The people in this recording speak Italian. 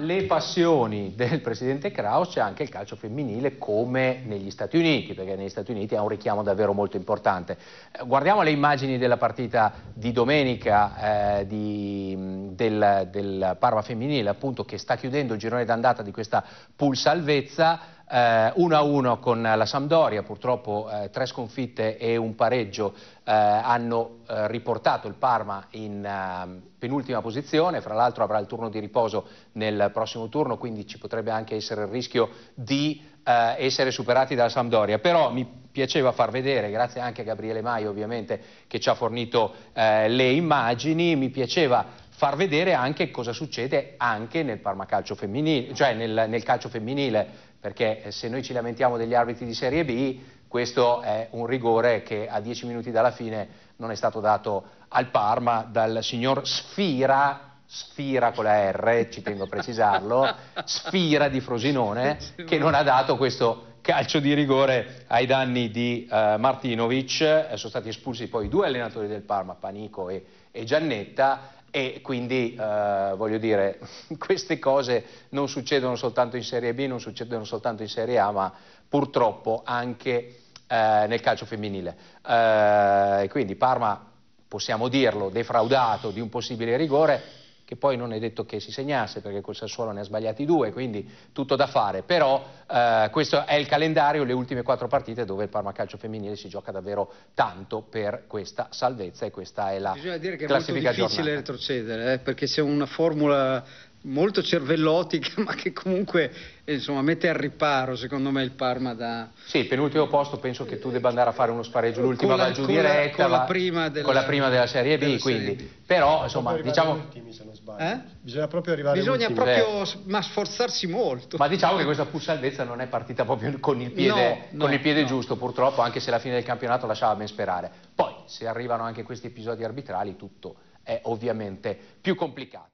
le passioni del presidente Kraus c'è anche il calcio femminile come negli Stati Uniti, perché negli Stati Uniti ha un richiamo davvero molto importante. Eh, guardiamo le immagini della partita di domenica eh, di del, del, Parma femminile appunto, che sta chiudendo il girone d'andata di questa pool salvezza 1-1 eh, a con la Sampdoria, purtroppo eh, tre sconfitte e un pareggio eh, hanno eh, riportato il Parma in eh, penultima posizione, fra l'altro avrà il turno di riposo nel prossimo turno, quindi ci potrebbe anche essere il rischio di essere superati dalla Sampdoria, però mi piaceva far vedere, grazie anche a Gabriele Maio ovviamente che ci ha fornito le immagini, mi piaceva far vedere anche cosa succede anche nel parmacalcio femminile, cioè nel, nel calcio femminile, perché eh, se noi ci lamentiamo degli arbitri di Serie B, questo è un rigore che a dieci minuti dalla fine non è stato dato al Parma dal signor Sfira Sfira con la R, ci tengo a precisarlo, Sfira di Frosinone, che non ha dato questo calcio di rigore ai danni di eh, Martinovic, eh, sono stati espulsi poi due allenatori del Parma, Panico e, e Giannetta, e quindi eh, voglio dire, queste cose non succedono soltanto in Serie B, non succedono soltanto in Serie A, ma purtroppo anche eh, nel calcio femminile. Eh, quindi Parma, possiamo dirlo, defraudato di un possibile rigore, che poi non è detto che si segnasse perché col Sassuolo ne ha sbagliati due, quindi tutto da fare, però eh, questo è il calendario, le ultime quattro partite dove il Parma Calcio femminile si gioca davvero tanto per questa salvezza e questa è la classifica Bisogna dire che è molto difficile giornata. retrocedere, eh, perché se una formula molto cervellotica, ma che comunque insomma, mette al riparo, secondo me, il Parma da... Sì, penultimo posto penso che tu debba andare a fare uno spareggio, l'ultima va giù diretta, con la, prima della, con la prima della Serie B, della quindi. Serie B. Però, insomma, diciamo... Eh? Bisogna proprio arrivare Bisogna proprio, eh. ma sforzarsi molto. Ma diciamo che questa pur salvezza non è partita proprio con il piede, no, con no, il piede no. giusto, purtroppo, anche se la fine del campionato lasciava ben sperare. Poi, se arrivano anche questi episodi arbitrali, tutto è ovviamente più complicato.